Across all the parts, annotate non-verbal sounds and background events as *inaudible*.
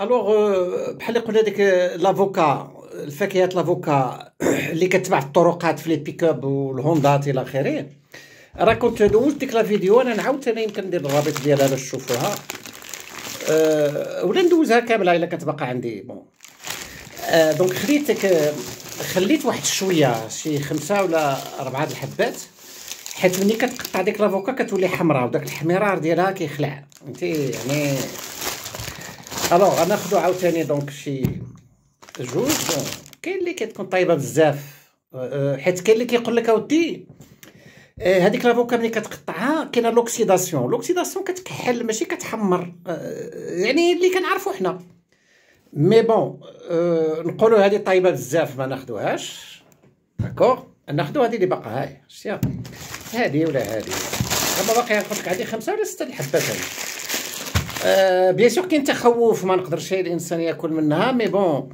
الوغ euh, بحال اللي قلنا ديك لافوكا الفاكهه لافوكا *clears throat* اللي كتباع الطرقات في لي بيكاب والهوندات الى اخره راه كنت دوزت ديك لا فيديو انا عاوتاني يمكن ندير الرابط ديالها باش تشوفوها أه، ولا ندوزها كامله الا كتبقى عندي بون دونك خديت خليت واحد شويه شي خمسه ولا اربعه الحبات حيت ملي كتقطع ديك لافوكا كتولي حمراء وداك الحمرار ديالها كيخلع فهمتي يعني الوغ غناخدو عاوتاني دونك شي جوج كاين اللي كتكون طايبه بزاف حيت كاين اللي كيقول لك اودي هذيك لافوكا ملي كتقطعها كاينه لوكسيداسيون لوكسيداسيون كتكحل ماشي كتحمر يعني اللي كنعرفو حنا مي بون نقولو هادي طايبه بزاف ما ناخدوهاش داكوغ ناخدو هادي اللي باقا هاي شتيها هادي ولا هادي اما باقي نقولك عندي خمسه ولا سته الحبات هادي آه، بيان سور كاين تخوف ما نقدرش الانسان ياكل منها مي بون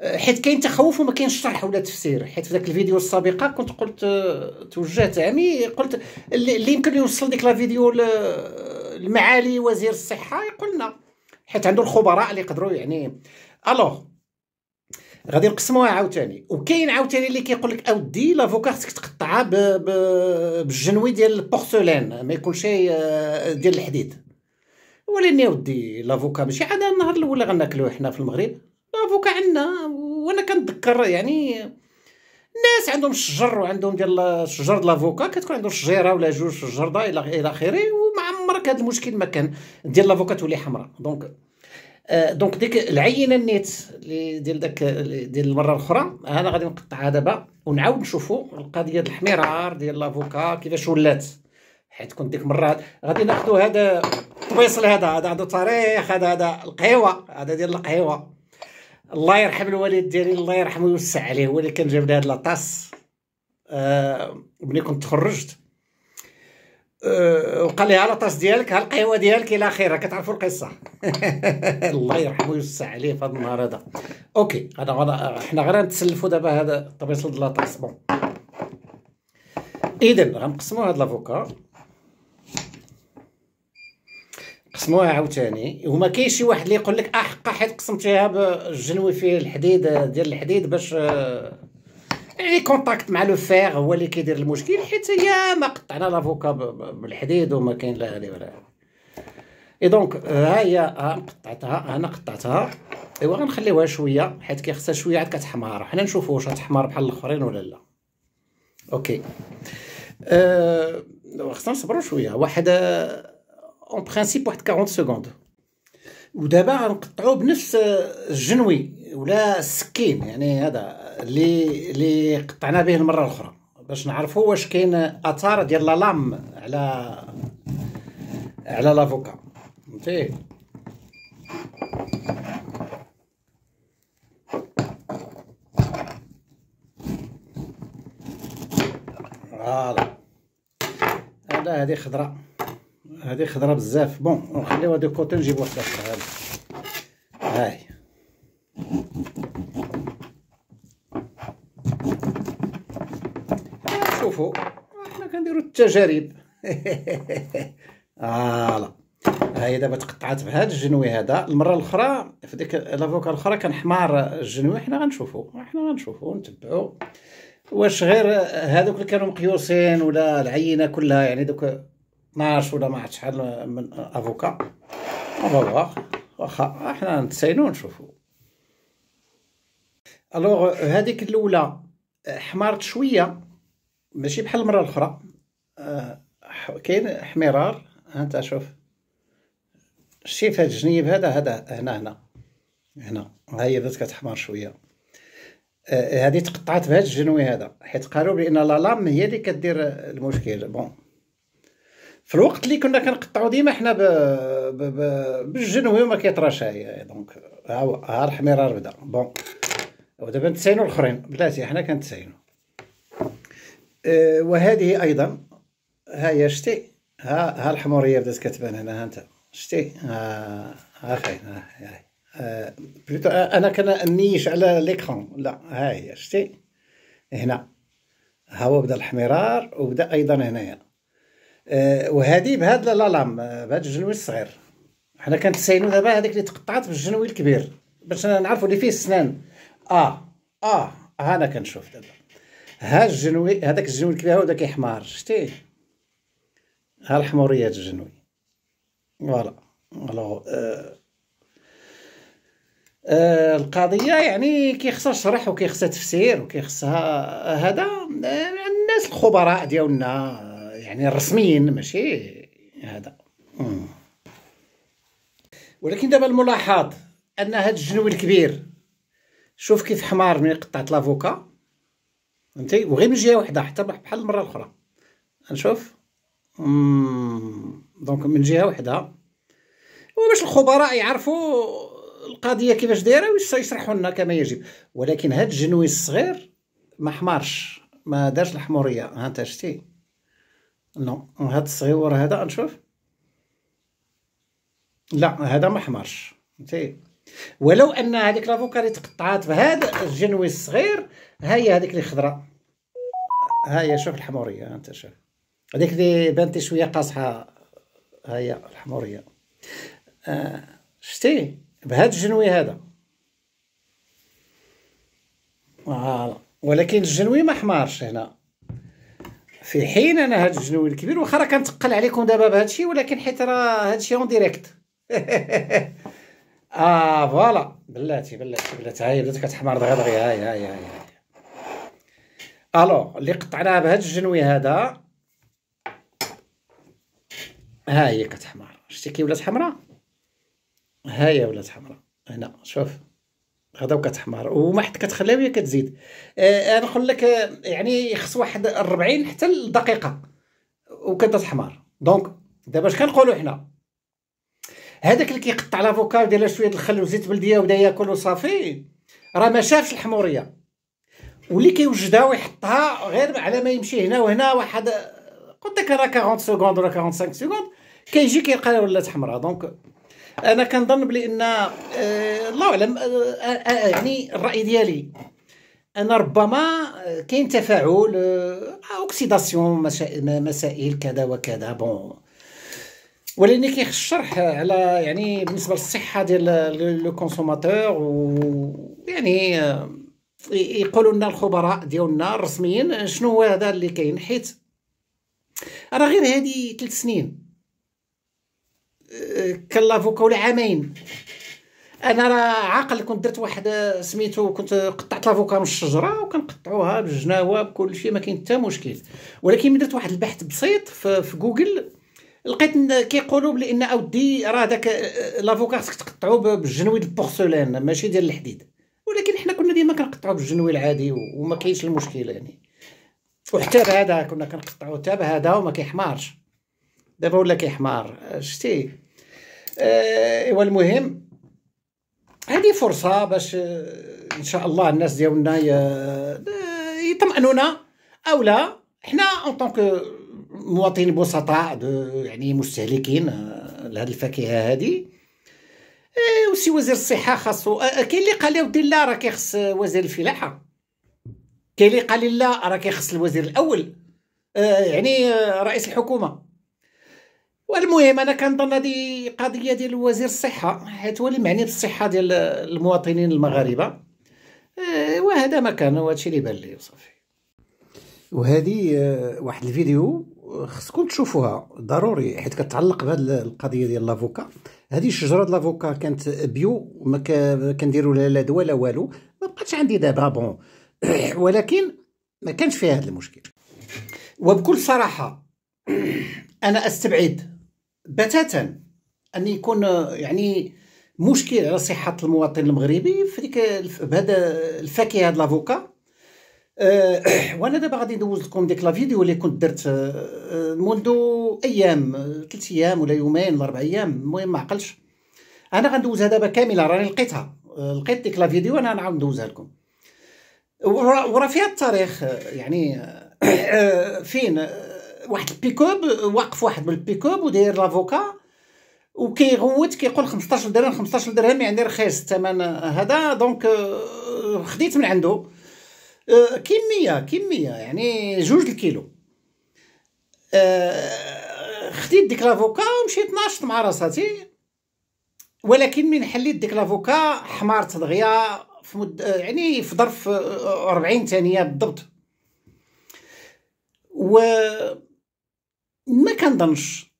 آه، حيت كاين تخوف وما كاينش شرح ولا تفسير حيت في ذاك الفيديو السابقه كنت قلت آه، توجهت عمي قلت اللي يمكن يوصل ديك لا فيديو لمعالي وزير الصحه يقولنا حيت عنده الخبراء اللي يقدروا يعني الوغ غادي نقسموها عاوتاني وكاين عاوتاني اللي كيقول لك اودي خصك تقطعها بالجنوي ديال البورسلين ما يكونش ديال الحديد ولكن يا ودي لافوكا ماشي عاد النهار الاول غناكلو حنا في المغرب لافوكا عندنا وانا كنتذكر يعني الناس عندهم الشجر وعندهم ديال شجر لافوكا كتكون عندهم شجيره ولا جوج شجر الى الى اخره وما عمرك هذا المشكل ما كان ديال لافوكا تولي حمراء دونك آه دونك ديك العينه نيت ديال داك ديال المره الاخرى انا غادي نقطعها دابا ونعاود نشوفوا القضيه الحميرار ديال لافوكا كيفاش ولات حيت كنت ديك المره غادي ناخذوا هذا الطبيصل هذا هذا عنده تاريخ هذا هذا القهيوه هذا ديال القهيوه الله يرحم الوالد ديالي الله يرحمه ويوسع عليه هو اللي كان جاب لي هاد لاطاس آه، ملي كنت تخرجت آه، وقال لي ها لاطاس ديالك ها القهوه ديالك الى اخره كتعرفوا القصه *laughs* الله يرحمه ويوسع عليه في هذا النهار هذا اوكي انا حنا غير نتسلفوا دابا هذا الطبيصل ديال لاطاس بون اذا غنقسموا هاد لافوكا قسموها عاوتاني هما كاين شي واحد اللي يقول لك احق آه، حيت قسمتيها بالجنوي فيه الحديد ديال الحديد باش آه، يعني كونتاكت مع لو فيغ هو اللي كيدير المشكل حيت هي ما قطعنا لافوكا بالحديد وما كاين لا هذه ولا اي دونك ها هي ها قطعتها انا قطعتها ايوا غنخليوها شويه حيت كيخصها شويه عاد كتحمر حنا نشوفوا واش غتحمر بحال الاخرين ولا لا اوكي أه euh، خصنا نصبروا شويه واحد اون برانسيب واحد 40 سكوند ودابا غنقطعو بنفس الجنوي ولا السكين يعني هذا اللي اللي قطعنا به المره الاخرى باش نعرفوا واش كاين اثار ديال لا لام على على لافوكا فهمتي فوالا هذا هذه خضره هذه خضره بزاف بون نخليوها دو كوتي نجيب واحد اخر هاي شوفوا حنا كنديروا التجارب فوالا *laughs* آه، هاي دابا تقطعات بهذا الجنوي هذا المره الاخرى في ديك لافوكا الاخرى كان حمار الجنوي حنا غنشوفوا حنا غنشوفوا نتبعوا واش غير هذوك اللي كانوا مقيوسين ولا العينه كلها يعني دوك 12 ولا ما عرفت شحال من افوكا اون واخا حنا نتساينو نشوفو الوغ هذيك الاولى آه، حمارت شويه ماشي بحال المره الاخرى أه كاين ها انت شوف شتي هاد الجنيب هذا هذا هنا هنا هنا ها هي بدات كتحمر شويه آه، هذه أه تقطعت بهاد الجنوي هذا حيت قالوا بان لا لام هي اللي كدير المشكل بون في الوقت اللي كنا كنقطعوا ديما حنا بالجنوي وما كيطراش هي دونك ها هو ها الحميرار بدا بون ودابا نتساينو الاخرين بلاتي حنا كنتساينو أه وهذه ايضا ها هي شتي ها ها الحموريه بدات كتبان هنا ها انت شتي ها ها خاين ها هي أه بلوتو انا نيش على ليكرون لا ها هي شتي هنا ها هو بدا الحمرار وبدا ايضا هنايا آه، وهذه بهذا لالام بهذا الجنوي الصغير حنا كنتسايلو دابا هذيك اللي تقطعت بالجنوي الكبير باش نعرفوا اللي فيه السنان اه اه ها انا كنشوف دابا ها الجنوي هذاك الجنوي الكبير هو داك احمر شتي ها الحموريات الجنوي فوالا الو آه. آه القضيه يعني كيخصها شرح وكيخصها تفسير وكيخصها هذا آه، الناس الخبراء ديالنا يعني الرسميين ماشي هذا ولكن دابا الملاحظ ان هذا الجنوي الكبير شوف كيف حمار من قطعت لافوكا فهمتي وغير من جهه وحده حتى بحال المره الاخرى نشوف دونك من جهه وحده وباش الخبراء يعرفوا القضيه كيفاش دايره ويشرحوا لنا كما يجب ولكن هاد الجنوي الصغير ما حمارش ما دارش الحموريه ها انت شتي نو هاد الصغيور هذا نشوف لا هذا ما حمرش فهمتي ولو ان هذيك اللي تقطعات بهذا الجنوي الصغير ها هي هذيك اللي خضراء ها هي شوف الحموريه انت شوف هذيك اللي بانتي شويه قاصحه ها هي الحموريه آه شتي بهذا الجنوي هذا فوالا ولكن الجنوي ما حمارش هنا في حين انا هاد الجنوي الكبير واخا راه كنتقل عليكم دابا بهادشي ولكن حيت راه هادشي اون ديريكت اه فوالا بلاتي بلاتي بلاتي هاي بدات كتحمر دغيا دغيا هاي هاي هاي الو اللي قطعناها بهاد الجنوي هذا ها هي كتحمر شتي كي ولات حمراء ها هي ولات حمراء هنا شوف غدا وكتحمر وما حد كتخليها وهي كتزيد آه انا نقول لك آه، يعني خص واحد 40 حتى الدقيقه تحمر دونك دابا اش كنقولوا حنا هذاك اللي كيقطع لافوكا ودير شويه الخل وزيت بلديه وبدا ياكل وصافي راه ما شافش الحموريه واللي كيوجدها ويحطها غير على ما يمشي هنا وهنا واحد قلت لك راه 40 سكوند ولا 45 سكوند كيجي كيلقى ولات حمراء دونك انا كنظن بلي ان آه، الله اعلم آه، آه، يعني الراي ديالي انا ربما كاين تفاعل اوكسيداسيون مسائل كذا وكذا بون ولكن كيخ الشرح على يعني بالنسبه للصحه ديال لو كونسوماتور ويعني يقولوا لنا الخبراء ديالنا الرسميين شنو هو هذا اللي كاين حيت راه غير هذه 3 سنين كلافوكا ولا عامين انا راه عاقل كنت درت واحد آه، سميتو كنت قطعت لافوكا من الشجره وكنقطعوها بالجناوه بكل شيء ما كاين حتى مشكل ولكن درت واحد البحث بسيط في, في جوجل لقيت كيقولوا بلي ان اودي راه داك آه، آه، لافوكا خصك تقطعو بالجنوي البورسلان ماشي ديال الحديد ولكن حنا كنا ديما كنقطعو بالجنوي العادي وما كاينش المشكل يعني وحتى بهذا كنا كنقطعو حتى بهذا وما كيحمارش دابا ولا كيحمار شتي آه، ايوا المهم هذه فرصه باش آه، ان شاء الله الناس ديالنا آه، يطمئنونا او لا حنا اون طونك مواطنين بسطاء يعني مستهلكين لهذه الفاكهه هذه وسي وزير الصحه خاصو كاين اللي قال لي لا راه كيخص وزير الفلاحه كاين اللي قال لي لا راه كيخص الوزير الاول يعني رئيس الحكومه والمهم انا كنظن هذه قضيه ديال وزير الصحه حيت هو اللي معني بالصحه ديال المواطنين المغاربه آه، وهذا ما كان هو هادشي اللي بان لي وصافي وهذه آه، واحد الفيديو آه، خصكم تشوفوها ضروري حيت كتعلق بهذه القضيه ديال لافوكا هذه الشجره ديال لافوكا كانت بيو ما كنديروا لها لا دواء لا والو ما بقاتش عندي دابا بون *clears throat* ولكن ما كانش فيها هذا المشكل وبكل صراحه *clears throat* انا استبعد بتاتا ان يكون يعني مشكل على صحه المواطن المغربي في ديك بهذا الفاكهه هاد لافوكا أه وانا دابا غادي ندوز لكم ديك لا فيديو اللي كنت درت أه، منذ ايام ثلاث ايام ولا يومين ولا اربع ايام المهم ما عقلش انا غندوزها دابا كامله راني لقيتها أه، لقيت ديك لا فيديو انا غنعاود ندوزها لكم وراه فيها التاريخ يعني أه، فين واحد البيكوب واقف واحد بالبيكوب وداير لافوكا وكيغوت كيقول 15 درهم 15 درهم يعني رخيص الثمن هذا دونك آه، خديت من عنده آه، كميه كميه يعني جوج الكيلو آه، خديت ديك لافوكا ومشيت ناشط مع راساتي ولكن من حليت ديك لافوكا حمارت دغيا في مد... يعني في ظرف 40 ثانيه بالضبط و ما كنظنش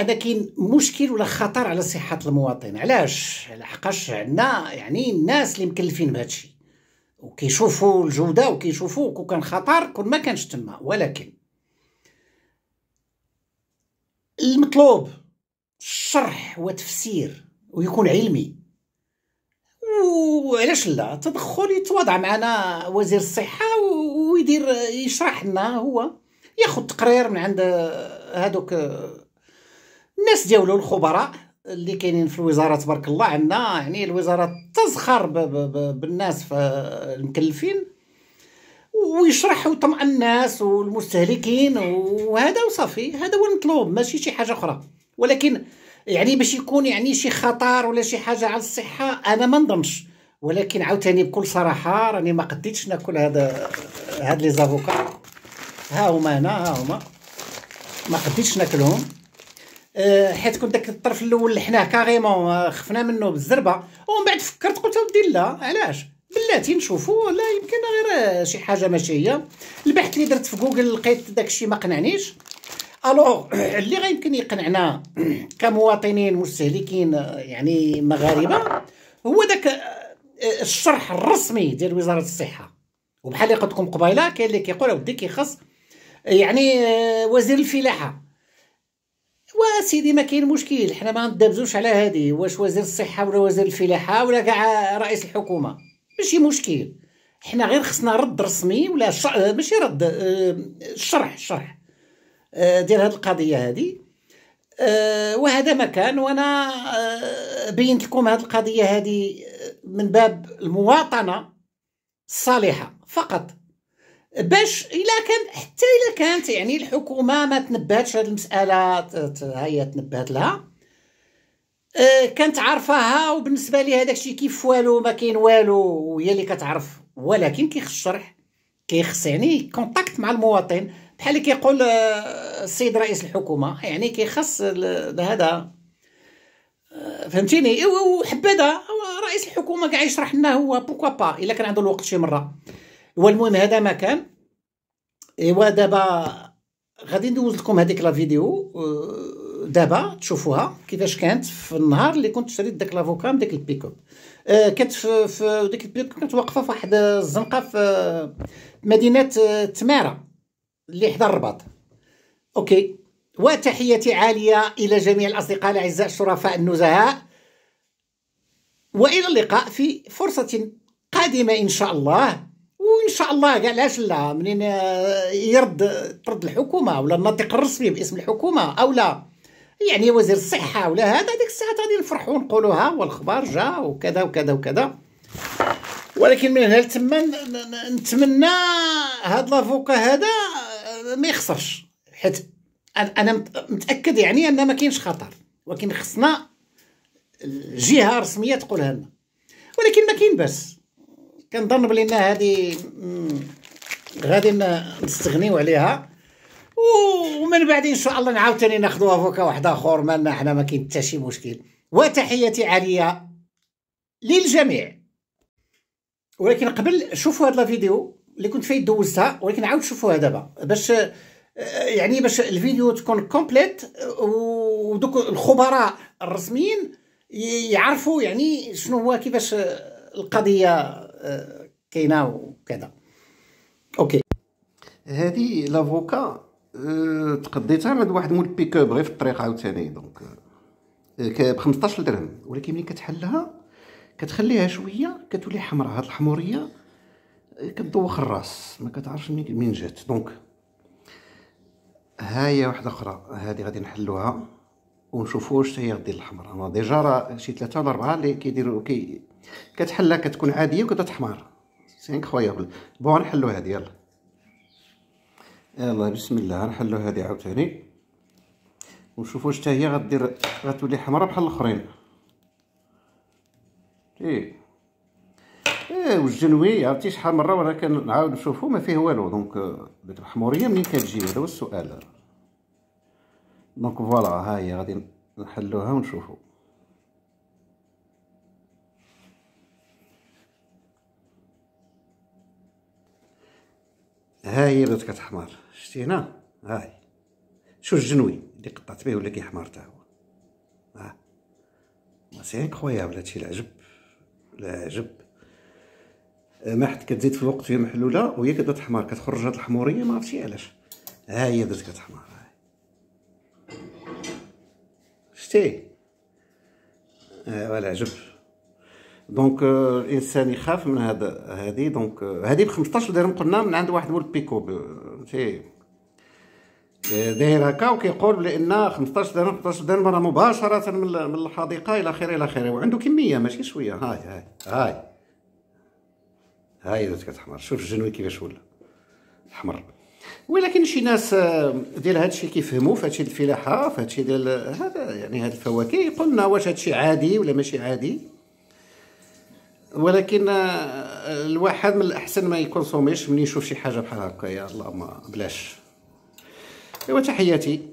هذا كاين مشكل ولا خطر على صحه المواطن علاش لحقاش عندنا يعني الناس اللي مكلفين بهذا الشيء وكيشوفوا الجوده وكيشوفوا كون كان خطر كون ما كانش تما ولكن المطلوب شرح وتفسير ويكون علمي وعلاش لا تدخل يتواضع معنا وزير الصحه ويدير يشرح لنا هو ياخذ تقرير من عند هادوك آه، الناس ديالو الخبراء اللي كاينين في الوزاره تبارك الله عندنا يعني الوزاره تزخر بالناس المكلفين ويشرح ويطمئن الناس والمستهلكين وهذا وصافي هذا هو المطلوب ماشي شي حاجه اخرى ولكن يعني باش يكون يعني شي خطر ولا شي حاجه على الصحه انا ما نظنش ولكن عاوتاني بكل صراحه راني ما قديتش ناكل هذا هاد لي زافوكا ها هما هنا ها هما ما قديتش ناكلهم أه حيت كنت داك الطرف الاول لحناه كاريمون أه، خفنا منه بالزربه ومن بعد فكرت قلت اودي لا علاش بلاتي نشوفو لا يمكن غير أه، شي حاجه ماشي هي البحث اللي درت في جوجل لقيت داكشي ما قنعنيش الوغ *clears throat* اللي غيمكن يقنعنا *clears throat* كمواطنين مستهلكين أه، يعني مغاربه هو داك الشرح الرسمي ديال وزاره الصحه وبحال اللي قلت لكم قبيله كاين اللي كيقول اودي كيخص يعني آه، وزير الفلاحه وسيدي ما كاين مشكل حنا ما ندابزوش على هذه واش وزير الصحه ولا وزير الفلاحه ولا كاع رئيس الحكومه ماشي مشكل حنا غير خصنا رد رسمي ولا ش... آه، ماشي رد الشرح آه، الشرح ديال هذه القضيه هذه وهذا ما كان وانا بينت لكم هذه القضيه هذه من باب المواطنه الصالحه فقط باش الا كان حتى الا كانت يعني الحكومه ما تنبهتش هذه المساله هي تنبهت لها أه، كانت عارفاها وبالنسبه لي هذاك الشيء كيف والو ما كاين والو وهي اللي كتعرف ولكن كيخص الشرح كيخص يعني كونتاكت مع المواطن بحال اللي كيقول أه، السيد رئيس الحكومه يعني كيخص هذا أه، فهمتيني وحبذا رئيس الحكومه كاع يشرح لنا هو بوكوا با الا كان عنده الوقت شي مره والمهم هذا ما كان ايوا دابا غادي ندوز لكم هذيك لا فيديو أه، دابا تشوفوها كيفاش كانت في النهار اللي كنت شريت داك لافوكام داك البيكوب أه، كانت في, في ديك البيكوب كانت واقفه في واحد الزنقه في مدينه أه، تماره اللي حدا الرباط اوكي وتحياتي عاليه الى جميع الاصدقاء الاعزاء الشرفاء النزهاء والى اللقاء في فرصه قادمه ان شاء الله وان شاء الله كاع علاش لا منين آه، يرد ترد الحكومه ولا الناطق الرسمي باسم الحكومه او لا يعني وزير الصحه ولا هذا ديك الساعه غادي نفرحوا نقولوها والخبار جا وكذا وكذا وكذا ولكن من هنا لتما نتمنى هاد لافوكا هذا آه، ما يخسرش حيت انا متاكد يعني ان ما كاينش خطر ولكن خصنا الجهه رسميه تقولها لنا ولكن ما كاين باس كنظن بلي ان هذه غادي نستغنيو عليها ومن بعد ان شاء الله نعاود ثاني ناخذوها فوكا واحد اخر مالنا حنا ما كاين حتى شي مشكل وتحياتي عاليه للجميع ولكن قبل شوفوا هذا الفيديو اللي كنت فيه دوزتها ولكن عاود شوفوها دابا باش آه، يعني باش الفيديو تكون كومبليت ودوك الخبراء الرسميين يعرفوا يعني شنو هو كيفاش القضيه كاينه وكذا اوكي هذه لافوكا آه، تقضيتها عند واحد مول بيكوب غير في الطريق عاوتاني دونك آه، ب 15 درهم ولكن ملي كتحلها كتخليها شويه كتولي حمراء هاد الحموريه آه، كتدوخ الراس ما كتعرفش منين جات دونك ها هي واحده اخرى هذه غادي نحلوها ونشوفوا واش هي غدير الحمراء انا ديجا راه شي ثلاثه ولا اربعه اللي كيديروا كي كتحلها كتكون عاديه وكتحمر سي انكرويابل بون نحلو هادي يلا يلا بسم الله نحلو هادي عاوتاني ونشوفوا حتى هي غدير غتولي حمراء بحال الاخرين ايه ايه والجنوي عرفتي شحال مره وانا كنعاود نشوفو ما فيه والو دونك بيت الحموريه منين كتجي هذا هو السؤال دونك فوالا ها هي غادي نحلوها ونشوفو ها هي بدات كتحمر شتي هنا ها هي شوف الجنوي اللي قطعت به ولا كيحمر حتى هو ها سي انكرويابل هادشي العجب العجب أه، ما حد كتزيد في الوقت وهي محلوله وهي كتبدا تحمر كتخرج هاد الحموريه ما عرفتي علاش ها هي بدات كتحمر شتي ها أه، العجب دونك euh, الانسان يخاف من هذا هذه دونك euh, هذه ب 15 درهم قلنا من عند واحد ولد بيكو ماشي داير هكا وكيقول بان 15 درهم 15 درهم راه مباشره من الحديقه الى اخره الى اخره وعنده كميه ماشي شويه هاي هاي هاي هاي بدات كتحمر شوف الجنوي كيفاش ولا احمر ولكن شي ناس آه، ديال هادشي كيفهموا فهادشي الفلاحه فهادشي ديال هذا يعني هاد الفواكه قلنا واش هادشي عادي ولا ماشي عادي ولكن آه، الواحد من الاحسن ما يكونسوميش ملي يشوف شي حاجه بحال هكا يا الله ما بلاش ايوا تحياتي